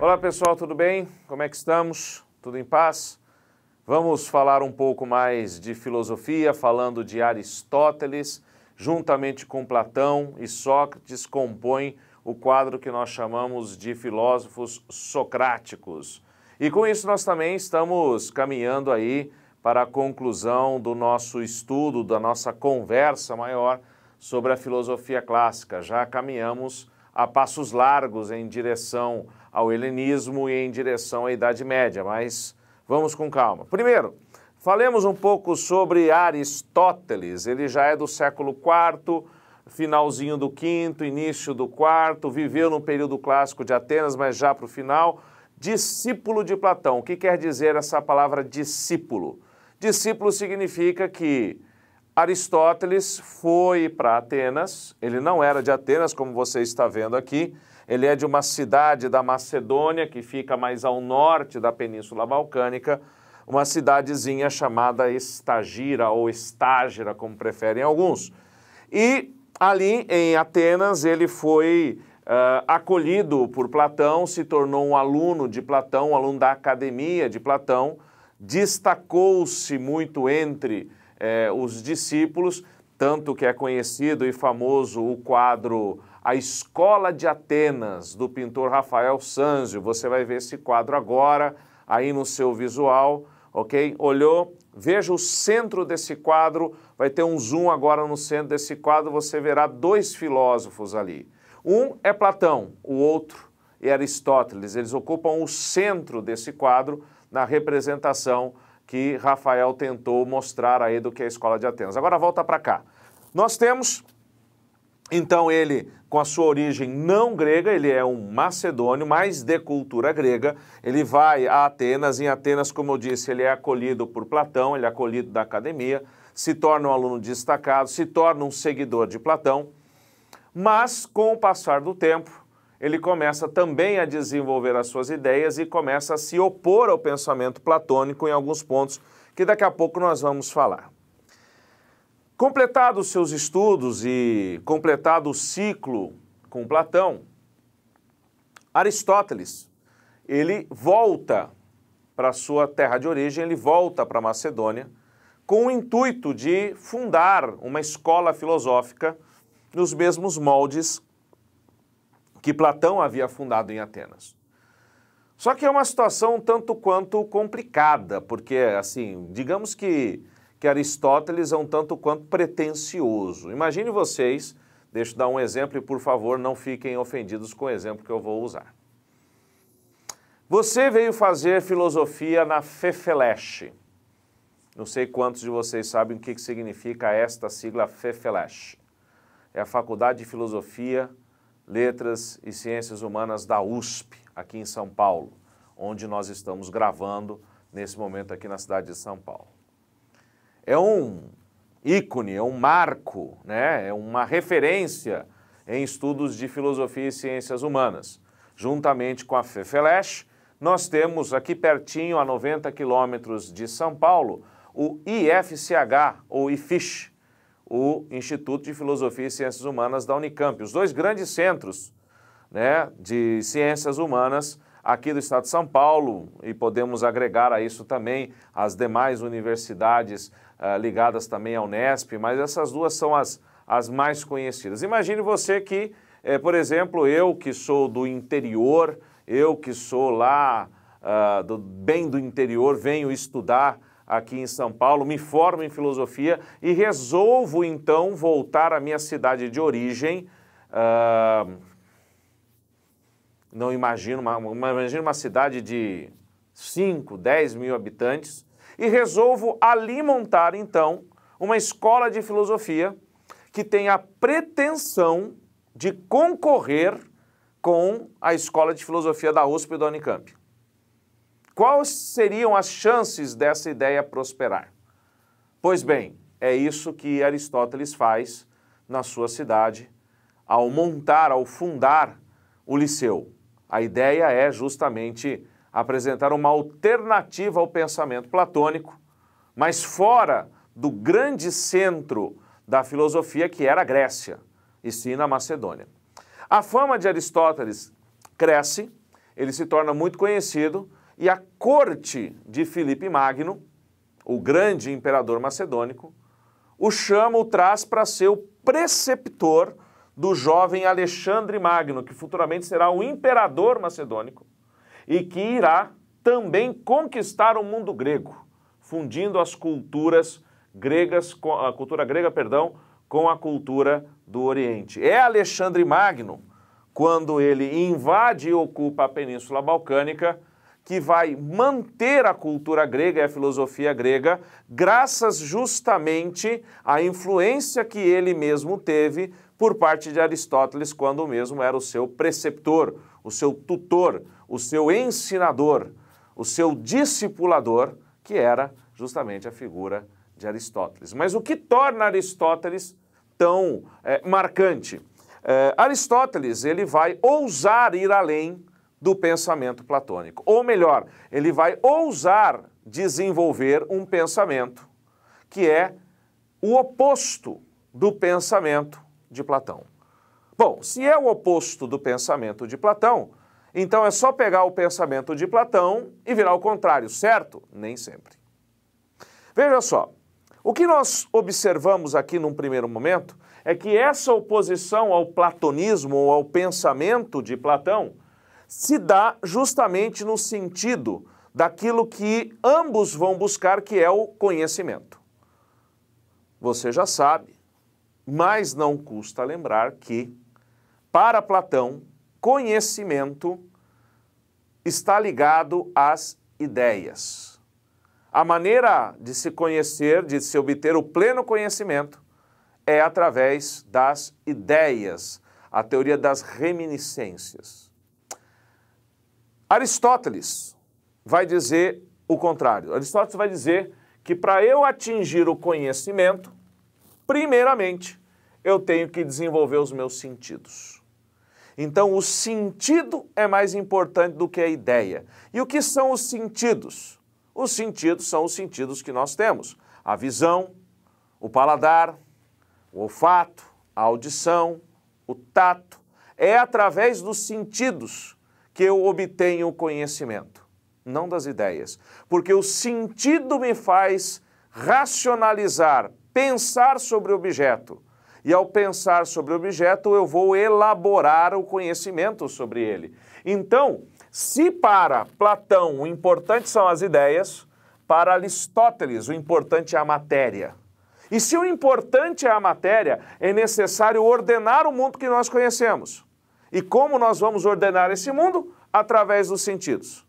Olá pessoal, tudo bem? Como é que estamos? Tudo em paz? Vamos falar um pouco mais de filosofia, falando de Aristóteles, juntamente com Platão e Sócrates, compõe o quadro que nós chamamos de filósofos socráticos. E com isso nós também estamos caminhando aí para a conclusão do nosso estudo, da nossa conversa maior sobre a filosofia clássica. Já caminhamos a passos largos em direção ao helenismo e em direção à Idade Média, mas vamos com calma. Primeiro, falemos um pouco sobre Aristóteles. Ele já é do século IV, finalzinho do quinto, início do quarto, viveu no período clássico de Atenas, mas já para o final. Discípulo de Platão. O que quer dizer essa palavra discípulo? Discípulo significa que Aristóteles foi para Atenas, ele não era de Atenas, como você está vendo aqui, ele é de uma cidade da Macedônia, que fica mais ao norte da Península Balcânica, uma cidadezinha chamada Estagira ou Estágira, como preferem alguns. E ali em Atenas ele foi uh, acolhido por Platão, se tornou um aluno de Platão, um aluno da academia de Platão, destacou-se muito entre é, os discípulos, tanto que é conhecido e famoso o quadro A Escola de Atenas, do pintor Rafael Sanzio. Você vai ver esse quadro agora, aí no seu visual, ok? Olhou, veja o centro desse quadro, vai ter um zoom agora no centro desse quadro, você verá dois filósofos ali. Um é Platão, o outro é Aristóteles. Eles ocupam o centro desse quadro na representação que Rafael tentou mostrar aí do que é a escola de Atenas. Agora volta para cá. Nós temos então ele, com a sua origem não grega, ele é um macedônio, mas de cultura grega. Ele vai a Atenas. Em Atenas, como eu disse, ele é acolhido por Platão, ele é acolhido da academia, se torna um aluno destacado, se torna um seguidor de Platão. Mas, com o passar do tempo, ele começa também a desenvolver as suas ideias e começa a se opor ao pensamento platônico em alguns pontos que daqui a pouco nós vamos falar. Completados seus estudos e completado o ciclo com Platão, Aristóteles, ele volta para sua terra de origem, ele volta para Macedônia com o intuito de fundar uma escola filosófica nos mesmos moldes que Platão havia fundado em Atenas. Só que é uma situação tanto quanto complicada, porque, assim, digamos que, que Aristóteles é um tanto quanto pretensioso. Imagine vocês, deixa eu dar um exemplo e, por favor, não fiquem ofendidos com o exemplo que eu vou usar. Você veio fazer filosofia na Fefeleche. Não sei quantos de vocês sabem o que significa esta sigla Fefeleche. É a Faculdade de Filosofia Letras e Ciências Humanas da USP, aqui em São Paulo, onde nós estamos gravando nesse momento aqui na cidade de São Paulo. É um ícone, é um marco, né? é uma referência em estudos de filosofia e ciências humanas. Juntamente com a FEFELESH, nós temos aqui pertinho, a 90 quilômetros de São Paulo, o IFCH, ou IFISH, o Instituto de Filosofia e Ciências Humanas da Unicamp. Os dois grandes centros né, de ciências humanas aqui do estado de São Paulo, e podemos agregar a isso também as demais universidades uh, ligadas também à Unesp, mas essas duas são as, as mais conhecidas. Imagine você que, eh, por exemplo, eu que sou do interior, eu que sou lá uh, do, bem do interior, venho estudar aqui em São Paulo, me formo em filosofia e resolvo então voltar à minha cidade de origem. Uh, não imagino uma, imagino uma cidade de 5, 10 mil habitantes e resolvo ali montar então uma escola de filosofia que tem a pretensão de concorrer com a Escola de Filosofia da USP e da Unicamp. Quais seriam as chances dessa ideia prosperar? Pois bem, é isso que Aristóteles faz na sua cidade ao montar, ao fundar o Liceu. A ideia é justamente apresentar uma alternativa ao pensamento platônico, mas fora do grande centro da filosofia que era a Grécia, e sim na Macedônia. A fama de Aristóteles cresce, ele se torna muito conhecido e a corte de Filipe Magno, o grande imperador macedônico, o chama, o traz para ser o preceptor do jovem Alexandre Magno, que futuramente será o imperador macedônico e que irá também conquistar o mundo grego, fundindo as culturas gregas, a cultura grega, perdão, com a cultura do Oriente. É Alexandre Magno, quando ele invade e ocupa a Península Balcânica, que vai manter a cultura grega e a filosofia grega, graças justamente à influência que ele mesmo teve por parte de Aristóteles, quando mesmo era o seu preceptor, o seu tutor, o seu ensinador, o seu discipulador, que era justamente a figura de Aristóteles. Mas o que torna Aristóteles tão é, marcante? É, Aristóteles ele vai ousar ir além do pensamento platônico. Ou melhor, ele vai ousar desenvolver um pensamento que é o oposto do pensamento de Platão. Bom, se é o oposto do pensamento de Platão, então é só pegar o pensamento de Platão e virar o contrário, certo? Nem sempre. Veja só, o que nós observamos aqui num primeiro momento é que essa oposição ao platonismo ou ao pensamento de Platão se dá justamente no sentido daquilo que ambos vão buscar, que é o conhecimento. Você já sabe, mas não custa lembrar que, para Platão, conhecimento está ligado às ideias. A maneira de se conhecer, de se obter o pleno conhecimento, é através das ideias, a teoria das reminiscências. Aristóteles vai dizer o contrário. Aristóteles vai dizer que para eu atingir o conhecimento, primeiramente, eu tenho que desenvolver os meus sentidos. Então, o sentido é mais importante do que a ideia. E o que são os sentidos? Os sentidos são os sentidos que nós temos: a visão, o paladar, o olfato, a audição, o tato. É através dos sentidos que eu obtenho o conhecimento, não das ideias. Porque o sentido me faz racionalizar, pensar sobre o objeto. E ao pensar sobre o objeto, eu vou elaborar o conhecimento sobre ele. Então, se para Platão o importante são as ideias, para Aristóteles o importante é a matéria. E se o importante é a matéria, é necessário ordenar o mundo que nós conhecemos. E como nós vamos ordenar esse mundo? Através dos sentidos.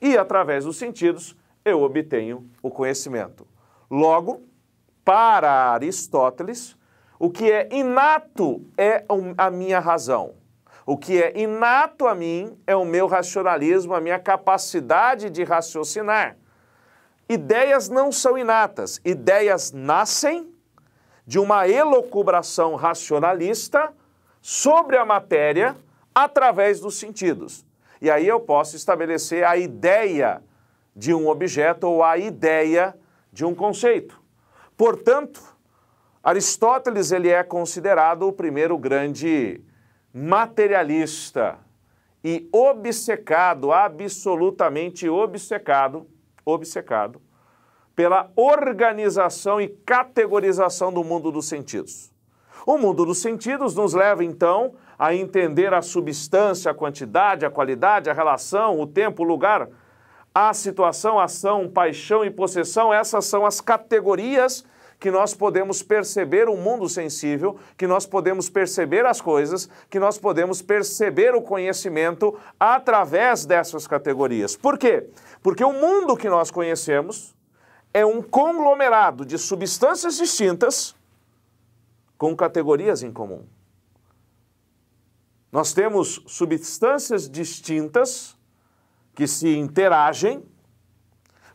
E através dos sentidos eu obtenho o conhecimento. Logo, para Aristóteles, o que é inato é a minha razão. O que é inato a mim é o meu racionalismo, a minha capacidade de raciocinar. Ideias não são inatas, ideias nascem de uma elocubração racionalista sobre a matéria através dos sentidos. E aí eu posso estabelecer a ideia de um objeto ou a ideia de um conceito. Portanto, Aristóteles ele é considerado o primeiro grande materialista e obcecado, absolutamente obcecado, obcecado pela organização e categorização do mundo dos sentidos. O mundo dos sentidos nos leva, então, a entender a substância, a quantidade, a qualidade, a relação, o tempo, o lugar. A situação, ação, paixão e possessão, essas são as categorias que nós podemos perceber o mundo sensível, que nós podemos perceber as coisas, que nós podemos perceber o conhecimento através dessas categorias. Por quê? Porque o mundo que nós conhecemos é um conglomerado de substâncias distintas com categorias em comum. Nós temos substâncias distintas que se interagem,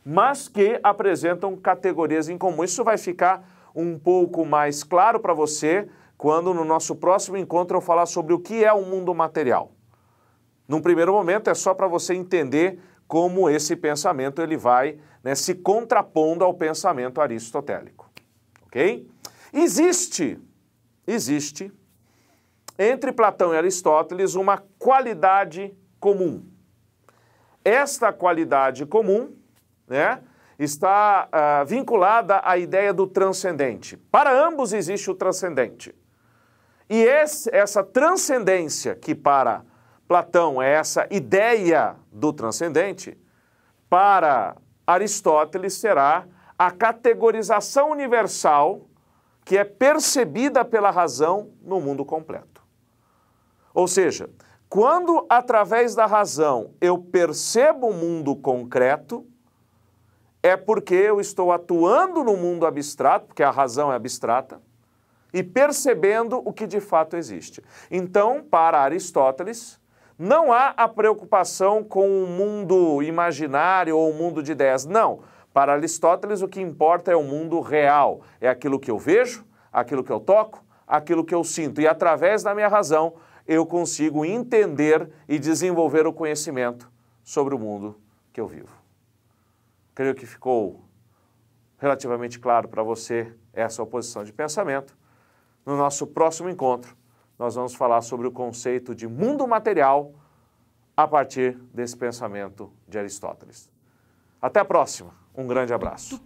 mas que apresentam categorias em comum. Isso vai ficar um pouco mais claro para você quando no nosso próximo encontro eu falar sobre o que é o mundo material. Num primeiro momento é só para você entender como esse pensamento ele vai né, se contrapondo ao pensamento aristotélico, ok? Existe existe entre Platão e Aristóteles uma qualidade comum. Esta qualidade comum né, está ah, vinculada à ideia do transcendente. Para ambos existe o transcendente. E esse, essa transcendência, que para Platão é essa ideia do transcendente, para Aristóteles será a categorização universal que é percebida pela razão no mundo completo. Ou seja, quando através da razão eu percebo o mundo concreto, é porque eu estou atuando no mundo abstrato, porque a razão é abstrata, e percebendo o que de fato existe. Então, para Aristóteles, não há a preocupação com o mundo imaginário ou o mundo de ideias. Não. Para Aristóteles, o que importa é o mundo real, é aquilo que eu vejo, aquilo que eu toco, aquilo que eu sinto. E através da minha razão, eu consigo entender e desenvolver o conhecimento sobre o mundo que eu vivo. Creio que ficou relativamente claro para você essa oposição de pensamento. No nosso próximo encontro, nós vamos falar sobre o conceito de mundo material a partir desse pensamento de Aristóteles. Até a próxima. Um grande abraço.